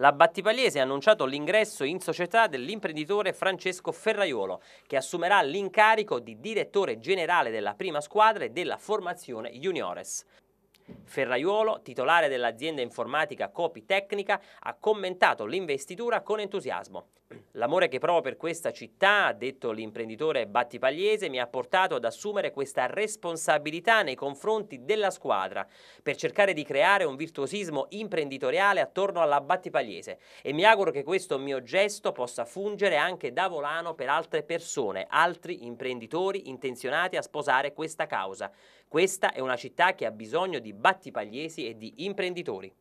La Battipagliese ha annunciato l'ingresso in società dell'imprenditore Francesco Ferraiolo, che assumerà l'incarico di direttore generale della prima squadra e della formazione juniores. Ferraiuolo, titolare dell'azienda informatica Copy Tecnica, ha commentato l'investitura con entusiasmo. L'amore che provo per questa città, ha detto l'imprenditore Battipagliese, mi ha portato ad assumere questa responsabilità nei confronti della squadra per cercare di creare un virtuosismo imprenditoriale attorno alla Battipagliese e mi auguro che questo mio gesto possa fungere anche da volano per altre persone, altri imprenditori intenzionati a sposare questa causa. Questa è una città che ha bisogno di battipagliesi e di imprenditori.